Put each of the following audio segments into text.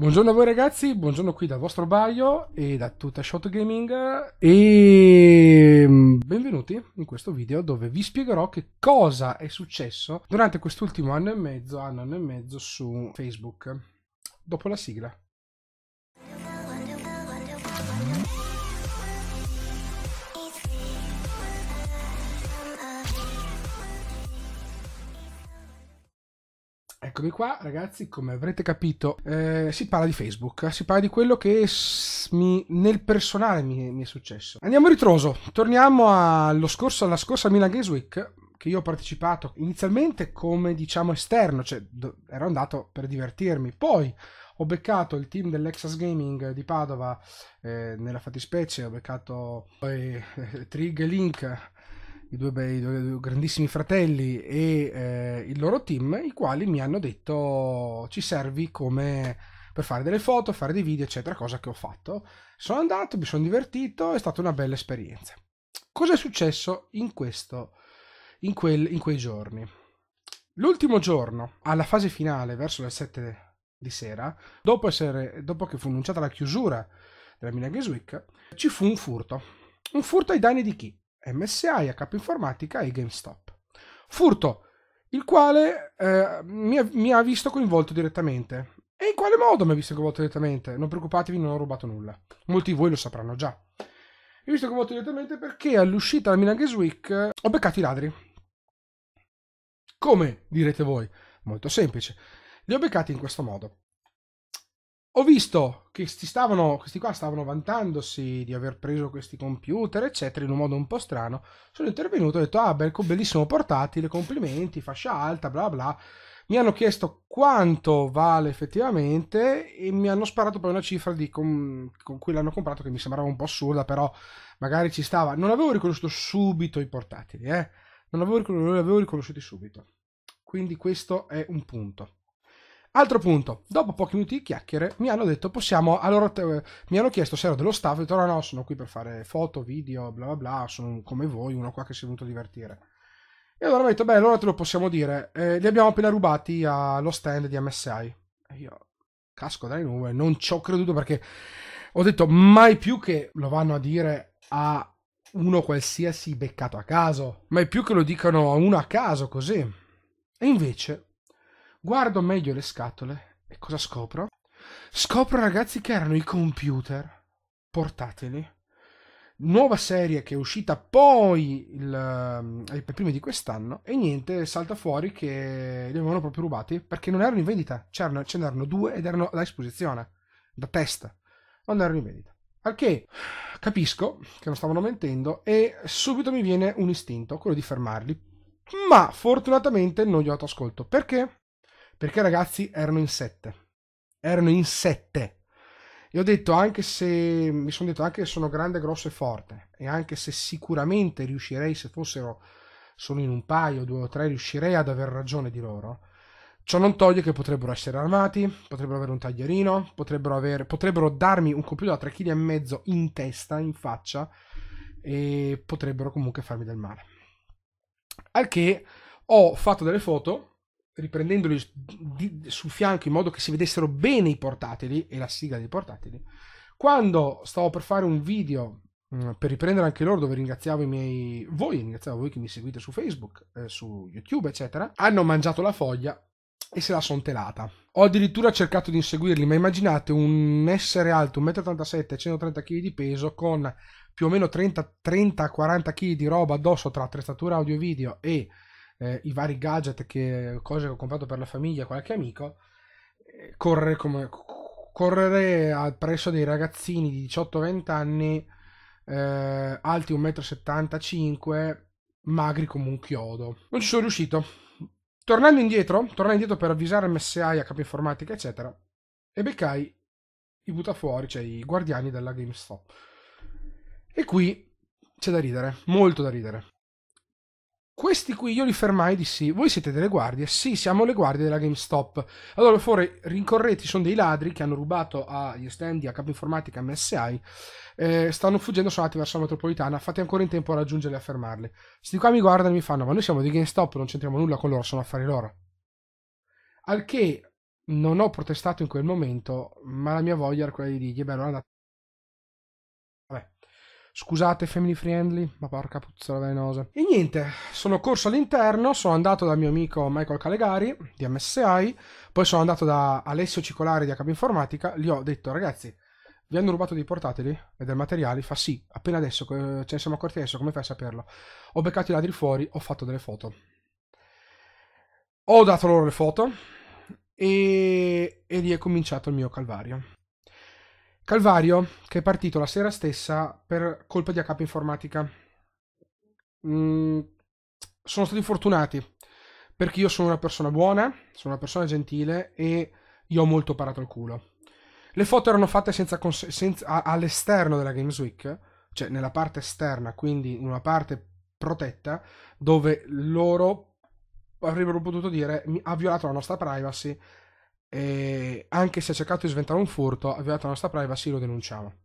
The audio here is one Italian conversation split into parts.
Buongiorno a voi ragazzi, buongiorno qui dal vostro Baio e da tutta Shot Gaming e mm, benvenuti in questo video dove vi spiegherò che cosa è successo durante quest'ultimo anno e mezzo, anno, anno e mezzo su Facebook. Dopo la sigla. Eccomi qua ragazzi, come avrete capito eh, si parla di Facebook, si parla di quello che mi, nel personale mi, mi, è successo. Andiamo a ritroso, torniamo allo scorso, alla scorsa Milan Games Week che io ho partecipato inizialmente come diciamo esterno, cioè ero andato per divertirmi, poi ho beccato il team dell'Exas Gaming di Padova, eh, nella fattispecie ho beccato poi eh, Trig Link i due, bei, i due grandissimi fratelli e eh, il loro team, i quali mi hanno detto ci servi come per fare delle foto, fare dei video, eccetera, cosa che ho fatto. Sono andato, mi sono divertito, è stata una bella esperienza. Cosa è successo in, questo, in, quel, in quei giorni? L'ultimo giorno, alla fase finale, verso le 7 di sera, dopo, essere, dopo che fu annunciata la chiusura della Milan Games Week, ci fu un furto. Un furto ai danni di chi? MSI, HP Informatica e GameStop. Furto, il quale eh, mi, ha, mi, ha, visto coinvolto direttamente. E in quale modo mi ha visto coinvolto direttamente? Non preoccupatevi, non ho rubato nulla. Molti di voi lo sapranno già. Mi ha visto coinvolto direttamente perché all'uscita della Milan Games Week eh, ho beccato i ladri. Come direte voi? Molto semplice. Li ho beccati in questo modo ho visto che stavano, questi qua stavano vantandosi di aver preso questi computer, eccetera, in un modo un po' strano. Sono intervenuto e ho detto, ah, bel, bellissimo portatile, complimenti, fascia alta, bla bla. Mi hanno chiesto quanto vale effettivamente e mi hanno sparato poi una cifra di, con, con cui l'hanno comprato che mi sembrava un po' assurda, però magari ci stava. Non avevo riconosciuto subito i portatili, eh. Non avevo, non avevo riconosciuti subito. Quindi questo è un punto. Altro punto, dopo pochi minuti di chiacchiere mi hanno detto possiamo, allora te, mi hanno chiesto se ero dello staff, ho detto no no sono qui per fare foto, video, bla bla bla, sono come voi, uno qua che si è venuto a divertire. E allora mi ha detto beh allora te lo possiamo dire, eh, li abbiamo appena rubati allo stand di MSI. E io casco dalle nuvole, non ci ho creduto perché ho detto mai più che lo vanno a dire a uno qualsiasi beccato a caso, mai più che lo dicano a uno a caso così. E invece Guardo meglio le scatole e cosa scopro? Scopro ragazzi che erano i computer portatili. Nuova serie che è uscita poi il, ehm, ai primi di quest'anno e niente, salta fuori che li avevano proprio rubati perché non erano in vendita, C'erano, ce n'erano due ed erano da esposizione, da test, non erano in vendita. Al che capisco che non stavano mentendo e subito mi viene un istinto, quello di fermarli. Ma fortunatamente non gli ho dato ascolto. Perché? Perché ragazzi erano in sette. Erano in sette. E ho detto anche se mi sono detto anche se sono grande, grosso e forte, e anche se sicuramente riuscirei, se fossero solo in un paio, due o tre, riuscirei ad aver ragione di loro. Ciò non toglie che potrebbero essere armati, potrebbero avere un taglierino, potrebbero, avere, potrebbero darmi un compiuto da 3,5 kg in testa, in faccia, e potrebbero comunque farmi del male. Al che ho fatto delle foto riprendendoli di, sul fianco in modo che si vedessero bene i portatili e la sigla dei portatili. Quando stavo per fare un video mh, mm, per riprendere anche loro dove ringraziavo i miei voi, ringraziavo voi che mi seguite su Facebook, eh, su YouTube, eccetera, hanno mangiato la foglia e se la son telata. Ho addirittura cercato di inseguirli, ma immaginate un essere alto 1,87 m, 130 kg di peso con più o meno 30-40 kg di roba addosso tra attrezzatura audio video e eh, i vari gadget che cose che ho comprato per la famiglia, qualche amico, eh, correre, come, correre al presso dei ragazzini di 18-20 anni, eh, alti 1,75 m, magri come un chiodo. Non ci sono riuscito. Tornando indietro, tornai indietro per avvisare MSI, a capo Informatica, eccetera, e beccai i buttafuori, cioè i guardiani della GameStop. E qui c'è da ridere, molto da ridere. Questi qui io li fermai e dissi: Voi siete delle guardie? Sì, siamo le guardie della GameStop. Allora, fuori rincorreti sono dei ladri che hanno rubato agli stand a Capo Informatica MSI. Eh, stanno fuggendo, sono andati verso la metropolitana. Fate ancora in tempo a raggiungerli e a fermarli. Questi qua mi guardano e mi fanno: Ma noi siamo di GameStop, non c'entriamo nulla con loro, sono affari loro. Al che non ho protestato in quel momento, ma la mia voglia era quella di dirgli: Beh, allora Scusate, family friendly, ma porca puzzola velenosa. E niente, sono corso all'interno, sono andato dal mio amico Michael Calegari di MSI, poi sono andato da Alessio Cicolari di HB Informatica, gli ho detto ragazzi, vi hanno rubato dei portatili e del materiale? Fa sì, appena adesso, ce ne siamo accorti adesso, come fai a saperlo? Ho beccato i ladri fuori, ho fatto delle foto. Ho dato loro le foto e, e lì è cominciato il mio calvario. Calvario, che è partito la sera stessa per colpa di AK Informatica. Mm, sono stati fortunati, perché io sono una persona buona, sono una persona gentile e io ho molto parato il culo. Le foto erano fatte senza cons- senza, all'esterno della Games Week, cioè nella parte esterna, quindi in una parte protetta, dove loro avrebbero potuto dire ha violato la nostra privacy e anche se ha cercato di sventare un furto, ha violato la nostra privacy, lo denunciamo.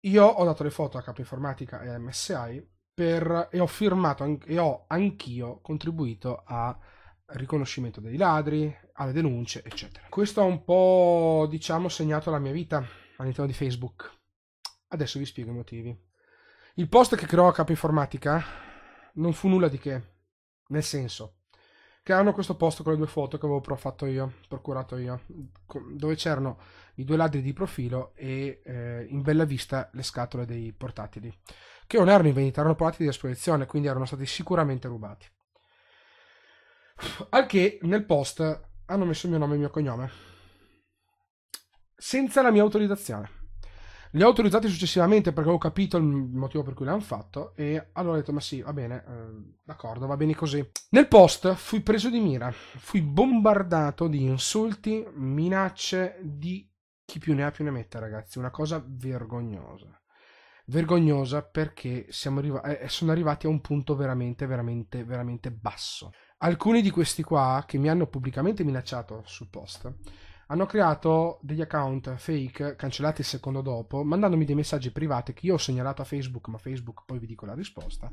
Io ho dato le foto a Capo Informatica e a MSI per, e ho firmato e ho anch'io contribuito a riconoscimento dei ladri, alle denunce, eccetera. Questo ha un po', diciamo, segnato la mia vita all'interno di Facebook. Adesso vi spiego i motivi. Il post che creò a Capo Informatica non fu nulla di che, nel senso, che hanno questo posto con le due foto che avevo fatto io, procurato io, dove c'erano i due ladri di profilo e eh, in bella vista le scatole dei portatili, che non erano in vendita, erano portatili di esposizione, quindi erano stati sicuramente rubati. Al che nel post hanno messo il mio nome e il mio cognome, senza la mia autorizzazione. Li ho autorizzati successivamente perché ho capito il motivo per cui l'hanno fatto e allora ho detto ma sì, va bene, eh, d'accordo, va bene così. Nel post fui preso di mira, fui bombardato di insulti, minacce, di chi più ne ha più ne metta ragazzi, una cosa vergognosa. Vergognosa perché arriva- eh, eh, sono arrivati a un punto veramente, veramente, veramente basso. Alcuni di questi qua che mi hanno pubblicamente minacciato sul post hanno creato degli account fake cancellati il secondo dopo, mandandomi dei messaggi privati che io ho segnalato a Facebook, ma Facebook poi vi dico la risposta,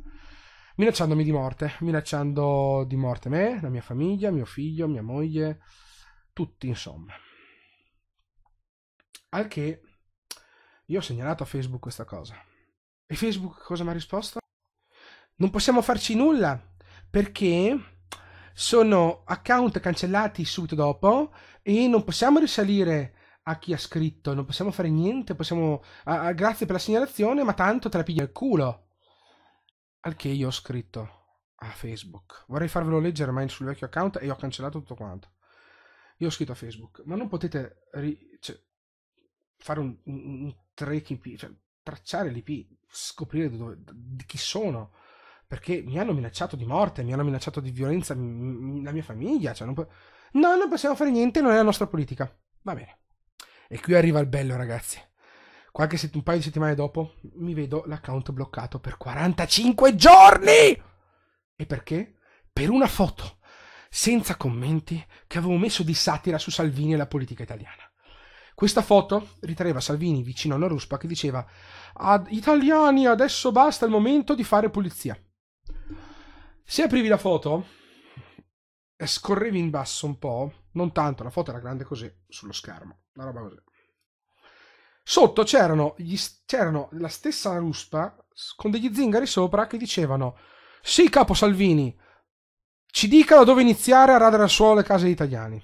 minacciandomi di morte, minacciando di morte me, la mia famiglia, mio figlio, mia moglie, tutti insomma. Al che io ho segnalato a Facebook questa cosa. E Facebook cosa mi ha risposto? Non possiamo farci nulla perché sono account cancellati subito dopo e non possiamo risalire a chi ha scritto, non possiamo fare niente, possiamo... Ah, ah, grazie per la segnalazione, ma tanto te la piglia il culo. Al che io ho scritto a Facebook. Vorrei farvelo leggere, ma è sul vecchio account e ho cancellato tutto quanto. Io ho scritto a Facebook, ma non potete ri... cioè, fare un, un, un tracking, cioè, tracciare l'IP, scoprire dove, di chi sono perché mi hanno minacciato di morte, mi hanno minacciato di violenza la mia famiglia. Cioè non po- no, non possiamo fare niente, non è la nostra politica. Va bene. E qui arriva il bello, ragazzi. Qualche set- un paio di settimane dopo mi vedo l'account bloccato per 45 giorni! E perché? Per una foto, senza commenti, che avevo messo di satira su Salvini e la politica italiana. Questa foto ritraeva Salvini vicino a una ruspa che diceva Ad italiani, adesso basta il momento di fare pulizia. Se aprivi la foto e eh, scorrevi in basso un po', non tanto, la foto era grande così sullo schermo, una roba così. Sotto c'erano, gli, c'erano la stessa ruspa con degli zingari sopra che dicevano «Sì, capo Salvini, ci dica da dove iniziare a radere al suolo le case degli italiani».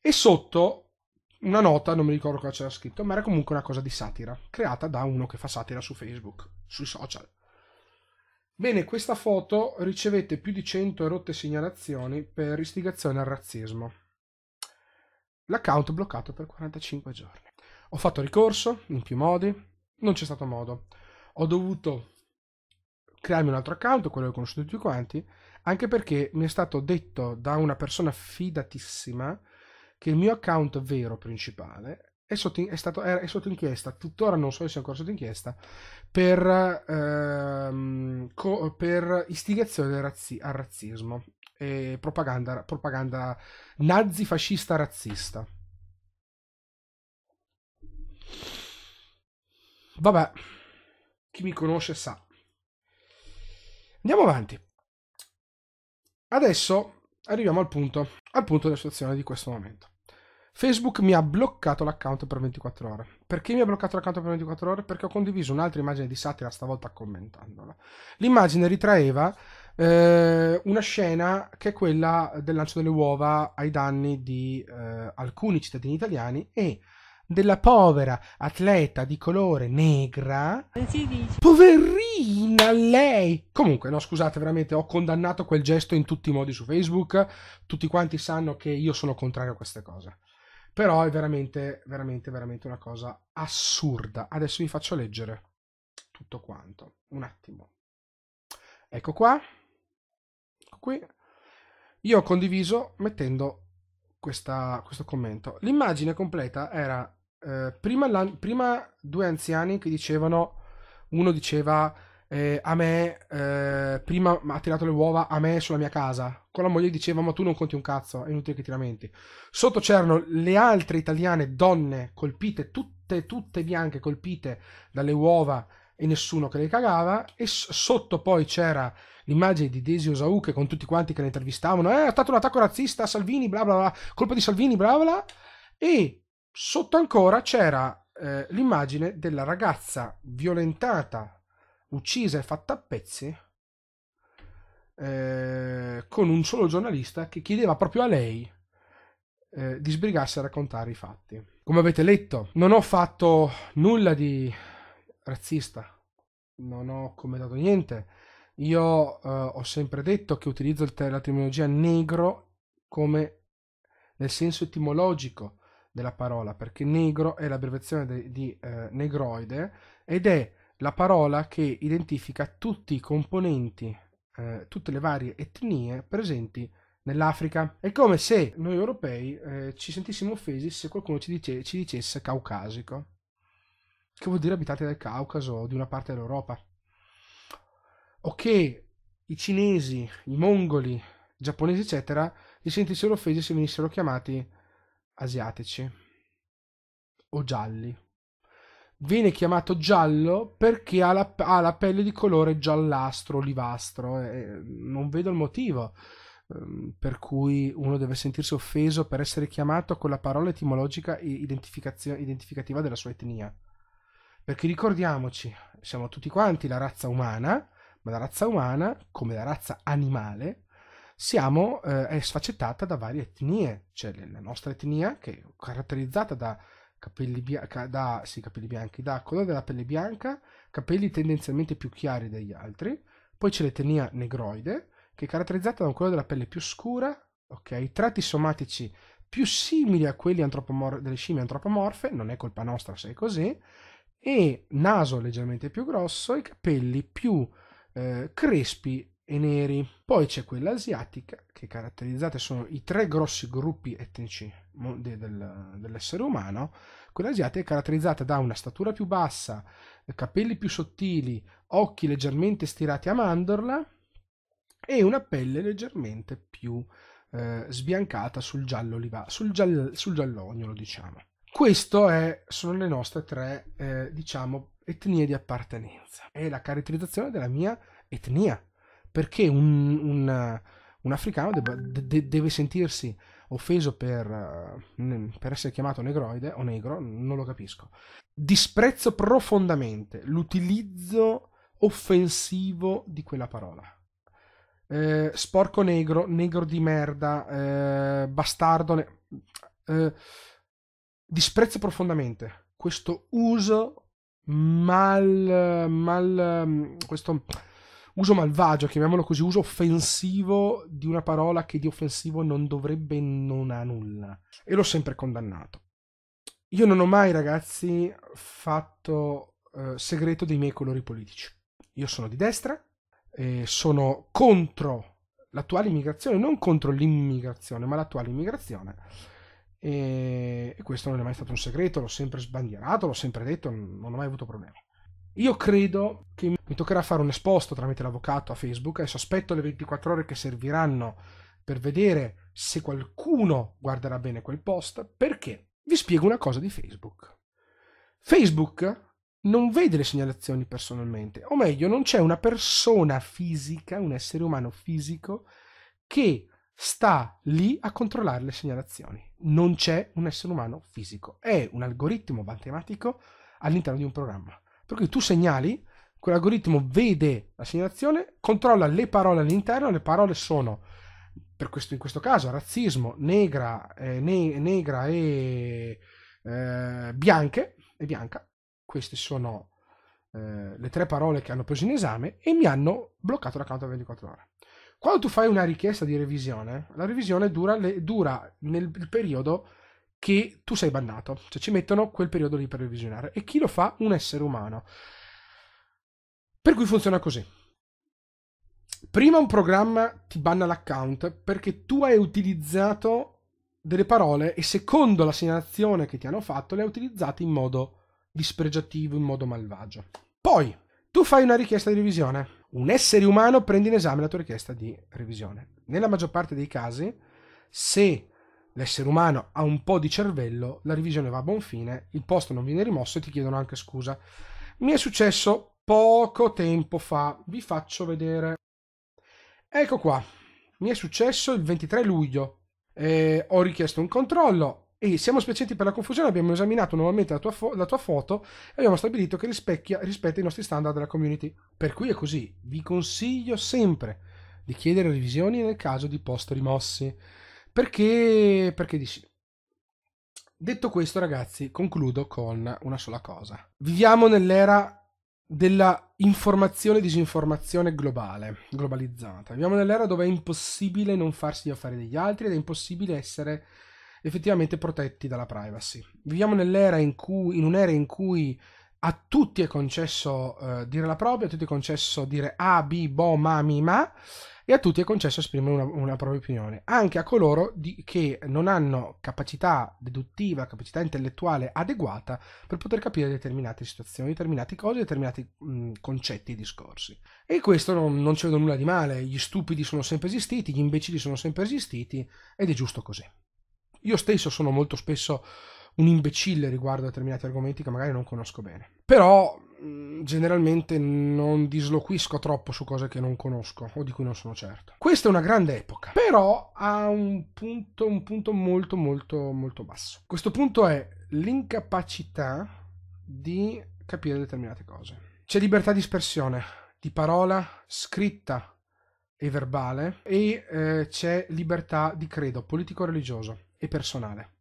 E sotto una nota, non mi ricordo cosa c'era scritto, ma era comunque una cosa di satira, creata da uno che fa satira su Facebook, sui social. Bene, questa foto ricevette più di 100 rotte segnalazioni per istigazione al razzismo. L'account bloccato per 45 giorni. Ho fatto ricorso in più modi, non c'è stato modo. Ho dovuto crearmi un altro account, quello che ho conosciuto tutti quanti, anche perché mi è stato detto da una persona fidatissima che il mio account vero principale è sotto, è stato, è, è sotto inchiesta, tuttora non so se è ancora sotto inchiesta, per, ehm, co, per istigazione razzi, al razzismo e propaganda, propaganda nazi-fascista razzista. Vabbè, chi mi conosce sa. Andiamo avanti. Adesso arriviamo al punto, al punto della situazione di questo momento. Facebook mi ha bloccato l'account per 24 ore. Perché mi ha bloccato l'account per 24 ore? Perché ho condiviso un'altra immagine di satira, stavolta commentandola. L'immagine ritraeva eh, una scena che è quella del lancio delle uova ai danni di eh, alcuni cittadini italiani e della povera atleta di colore negra. Poverina lei! Comunque, no, scusate, veramente ho condannato quel gesto in tutti i modi su Facebook. Tutti quanti sanno che io sono contrario a queste cose. Però è veramente, veramente, veramente una cosa assurda. Adesso vi faccio leggere tutto quanto. Un attimo. Ecco qua. Ecco qui. Io ho condiviso mettendo questa, questo commento. L'immagine completa era eh, prima, la, prima, due anziani che dicevano, uno diceva eh, a me, eh, prima ha tirato le uova a me sulla mia casa, con la moglie diceva ma tu non conti un cazzo, è inutile che ti lamenti. Sotto c'erano le altre italiane donne colpite, tutte, tutte bianche colpite dalle uova e nessuno che le cagava e sotto poi c'era l'immagine di Desi Osauche con tutti quanti che la intervistavano, eh, è stato un attacco razzista Salvini, bla bla bla, colpa di Salvini, bla bla, bla. e sotto ancora c'era eh, l'immagine della ragazza violentata, uccisa e fatta a pezzi eh, con un solo giornalista che chiedeva proprio a lei eh, di sbrigarsi a raccontare i fatti. Come avete letto, non ho fatto nulla di razzista, non ho commentato niente. Io eh, ho sempre detto che utilizzo te- la terminologia negro come nel senso etimologico della parola, perché negro è l'abbreviazione de- di eh, negroide ed è la parola che identifica tutti i componenti eh, tutte le varie etnie presenti nell'Africa. È come se noi europei eh, ci sentissimo offesi se qualcuno ci, dice, ci dicesse caucasico, che vuol dire abitanti del Caucaso o di una parte dell'Europa. O che i cinesi, i mongoli, i giapponesi, eccetera, si sentissero offesi se venissero chiamati asiatici o gialli viene chiamato giallo perché ha la, ha la pelle di colore giallastro, olivastro. Eh, eh non vedo il motivo ehm, per cui uno deve sentirsi offeso per essere chiamato con la parola etimologica identificativa della sua etnia. Perché ricordiamoci, siamo tutti quanti la razza umana, ma la razza umana, come la razza animale, siamo, eh, è sfaccettata da varie etnie. C'è cioè, la nostra etnia, che è caratterizzata da capelli, bianca, da, sì, capelli bianchi, da colore della pelle bianca, capelli tendenzialmente più chiari degli altri, poi c'è l'etnia negroide, che è caratterizzata da un colore della pelle più scura, ok, tratti somatici più simili a quelli antropomor- delle scimmie antropomorfe, non è colpa nostra se è così, e naso leggermente più grosso e capelli più eh, crespi e neri. Poi c'è quella asiatica, che caratterizzate sono i tre grossi gruppi etnici del, dell'essere umano, quella asiatica è caratterizzata da una statura più bassa, capelli più sottili, occhi leggermente stirati a mandorla e una pelle leggermente più eh, sbiancata sul giallo oliva, sul, giall, sul giallognolo, diciamo. Queste sono le nostre tre, eh, diciamo, etnie di appartenenza. È la caratterizzazione della mia etnia, perché un, un, un africano debba, de, deve sentirsi offeso per, eh, per essere chiamato negroide o negro, non lo capisco. Disprezzo profondamente l'utilizzo offensivo di quella parola. Eh, sporco negro, negro di merda, eh, bastardo. Ne- eh, disprezzo profondamente questo uso mal, mal mm, questo uso malvagio, chiamiamolo così, uso offensivo di una parola che di offensivo non dovrebbe non ha nulla. E l'ho sempre condannato. Io non ho mai, ragazzi, fatto eh, segreto dei miei colori politici. Io sono di destra, eh, sono contro l'attuale immigrazione, non contro l'immigrazione, ma l'attuale immigrazione. E, e questo non è mai stato un segreto, l'ho sempre sbandierato, l'ho sempre detto, non ho mai avuto problemi. Io credo che mi toccherà fare un esposto tramite l'avvocato a Facebook. Adesso aspetto le 24 ore che serviranno per vedere se qualcuno guarderà bene quel post. Perché vi spiego una cosa di Facebook. Facebook non vede le segnalazioni personalmente, o meglio, non c'è una persona fisica, un essere umano fisico, che sta lì a controllare le segnalazioni. Non c'è un essere umano fisico, è un algoritmo matematico all'interno di un programma. Per cui tu segnali, quell'algoritmo vede la segnalazione, controlla le parole all'interno, le parole sono, per questo, in questo caso, razzismo, negra, eh, ne, negra e eh, bianche, e bianca. Queste sono eh, le tre parole che hanno preso in esame e mi hanno bloccato l'account a 24 ore. Quando tu fai una richiesta di revisione, la revisione dura, le, dura nel periodo che tu sei bannato, cioè ci mettono quel periodo lì per revisionare e chi lo fa? Un essere umano. Per cui funziona così. Prima un programma ti banna l'account perché tu hai utilizzato delle parole e secondo la segnalazione che ti hanno fatto le hai utilizzate in modo dispregiativo, in modo malvagio. Poi tu fai una richiesta di revisione. Un essere umano prende in esame la tua richiesta di revisione. Nella maggior parte dei casi, se l'essere umano ha un po' di cervello, la revisione va a buon fine, il posto non viene rimosso e ti chiedono anche scusa. Mi è successo poco tempo fa, vi faccio vedere. Ecco qua, mi è successo il 23 luglio, eh, ho richiesto un controllo e siamo spiacenti per la confusione, abbiamo esaminato nuovamente la tua, fo- la tua foto e abbiamo stabilito che rispetta i nostri standard della community. Per cui è così, vi consiglio sempre di chiedere revisioni nel caso di post rimossi. Perché, perché di sì. Detto questo, ragazzi, concludo con una sola cosa. Viviamo nell'era della informazione e disinformazione globale, globalizzata. Viviamo nell'era dove è impossibile non farsi gli affari degli altri ed è impossibile essere effettivamente protetti dalla privacy. Viviamo nell'era in cui, in un'era in cui a tutti è concesso uh, dire la propria, a tutti è concesso dire A, B, Bo, Ma, Mi, Ma e a tutti è concesso esprimere una, una propria opinione, anche a coloro di, che non hanno capacità deduttiva, capacità intellettuale adeguata per poter capire determinate situazioni, determinate cose, determinati mh, concetti e discorsi. E questo non, non c'è nulla di male, gli stupidi sono sempre esistiti, gli imbecilli sono sempre esistiti ed è giusto così. Io stesso sono molto spesso un imbecille riguardo a determinati argomenti che magari non conosco bene. Però mm, generalmente non disloquisco troppo su cose che non conosco o di cui non sono certo. Questa è una grande epoca, però ha un punto, un punto molto molto molto basso. Questo punto è l'incapacità di capire determinate cose. C'è libertà di espressione, di parola, scritta e verbale e eh, c'è libertà di credo politico-religioso e personale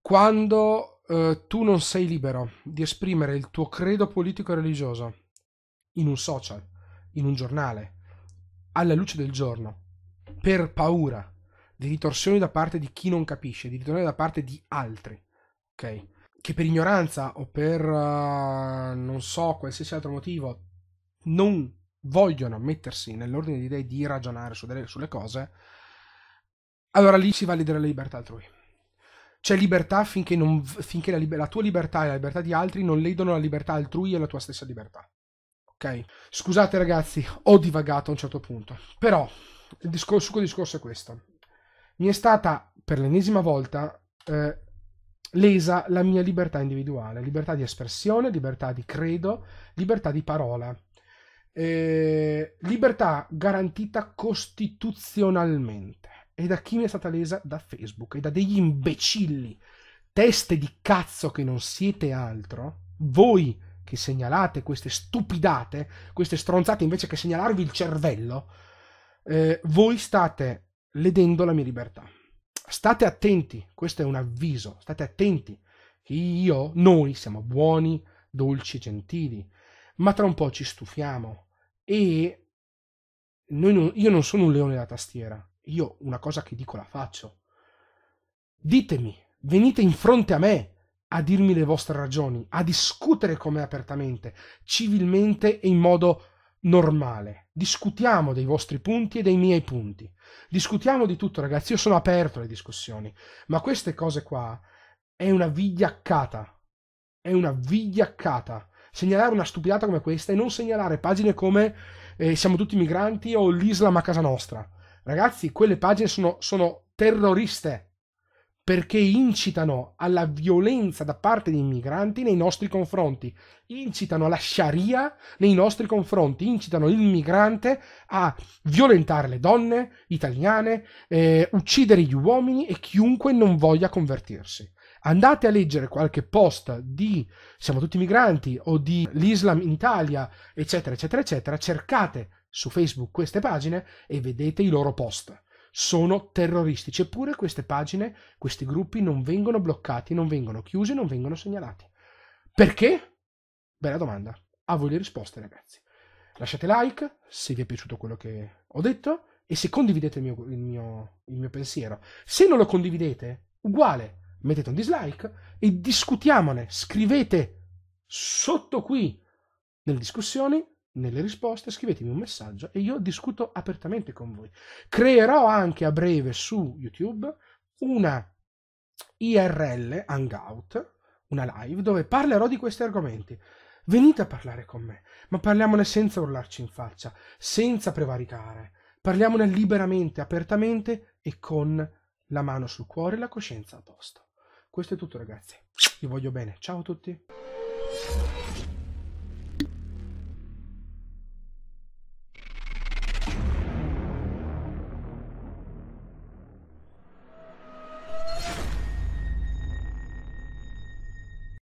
quando eh, tu non sei libero di esprimere il tuo credo politico e religioso in un social, in un giornale, alla luce del giorno, per paura di ritorsioni da parte di chi non capisce, di ritorsioni da parte di altri, ok? Che per ignoranza o per uh, non so qualsiasi altro motivo non vogliono mettersi nell'ordine di idee di ragionare su delle, sulle cose, allora lì si va a valida la libertà altrui c'è libertà finché, non, finché la, la, tua libertà e la libertà di altri non ledono la libertà altrui e la tua stessa libertà. Ok? Scusate ragazzi, ho divagato a un certo punto, però il discorso, il discorso è questo. Mi è stata per l'ennesima volta eh, lesa la mia libertà individuale, libertà di espressione, libertà di credo, libertà di parola. Eh, libertà garantita costituzionalmente e da chi mi è stata lesa? Da Facebook e da degli imbecilli, teste di cazzo che non siete altro, voi che segnalate queste stupidate, queste stronzate invece che segnalarvi il cervello, eh, voi state ledendo la mia libertà. State attenti, questo è un avviso, state attenti che io, noi siamo buoni, dolci e gentili, ma tra un po' ci stufiamo e non, io non sono un leone da tastiera, io una cosa che dico la faccio. Ditemi, venite in fronte a me a dirmi le vostre ragioni, a discutere con me apertamente, civilmente e in modo normale. Discutiamo dei vostri punti e dei miei punti. Discutiamo di tutto, ragazzi. Io sono aperto alle discussioni, ma queste cose qua è una vigliaccata. È una vigliaccata. Segnalare una stupidata come questa e non segnalare pagine come eh, siamo tutti migranti o l'Islam a casa nostra Ragazzi, quelle pagine sono, sono terroriste perché incitano alla violenza da parte dei migranti nei nostri confronti, incitano alla sharia nei nostri confronti, incitano il migrante a violentare le donne italiane, eh, uccidere gli uomini e chiunque non voglia convertirsi. Andate a leggere qualche post di Siamo tutti migranti o di l'Islam in Italia, eccetera, eccetera, eccetera, cercate su Facebook queste pagine e vedete i loro post. Sono terroristici, eppure queste pagine, questi gruppi non vengono bloccati, non vengono chiusi, non vengono segnalati. Perché? Bella domanda. A voi le risposte, ragazzi. Lasciate like se vi è piaciuto quello che ho detto e se condividete il mio, il mio, il mio pensiero. Se non lo condividete, uguale, mettete un dislike e discutiamone. Scrivete sotto qui nelle discussioni nelle risposte, scrivetemi un messaggio e io discuto apertamente con voi. Creerò anche a breve su YouTube una IRL Hangout, una live, dove parlerò di questi argomenti. Venite a parlare con me, ma parliamone senza urlarci in faccia, senza prevaricare. Parliamone liberamente, apertamente e con la mano sul cuore e la coscienza a posto. Questo è tutto ragazzi, vi voglio bene, ciao a tutti.